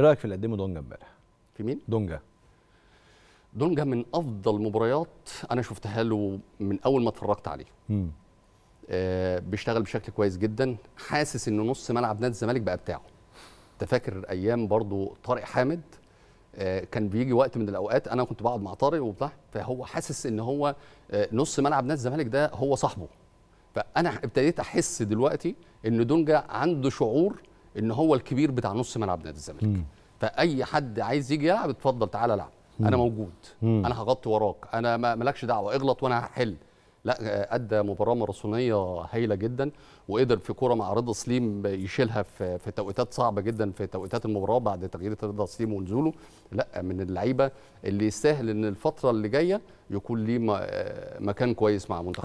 ايه رايك في اللي قدمه دونجا امبارح؟ في مين؟ دونجا دونجا من افضل مباريات انا شفتها له من اول ما اتفرجت عليه. امم آه بيشتغل بشكل كويس جدا حاسس ان نص ملعب نادي الزمالك بقى بتاعه. انت فاكر ايام برضو طارق حامد آه كان بيجي وقت من الاوقات انا كنت بقعد مع طارق وبتاع فهو حاسس ان هو آه نص ملعب نادي الزمالك ده هو صاحبه. فانا ابتديت احس دلوقتي ان دونجا عنده شعور ان هو الكبير بتاع نص ملعب نادي الزمالك فاي حد عايز يجي يلعب اتفضل تعالى العب انا موجود مم. انا هغطي وراك انا مالكش دعوه اغلط وانا هحل لا ادى مباراه ماراثونيه هايله جدا وقدر في كوره مع رضا سليم يشيلها في في توقيتات صعبه جدا في توقيتات المباراه بعد تغيير رضا سليم ونزوله لا من اللعيبه اللي يستاهل ان الفتره اللي جايه يكون ليه مكان كويس مع منتخب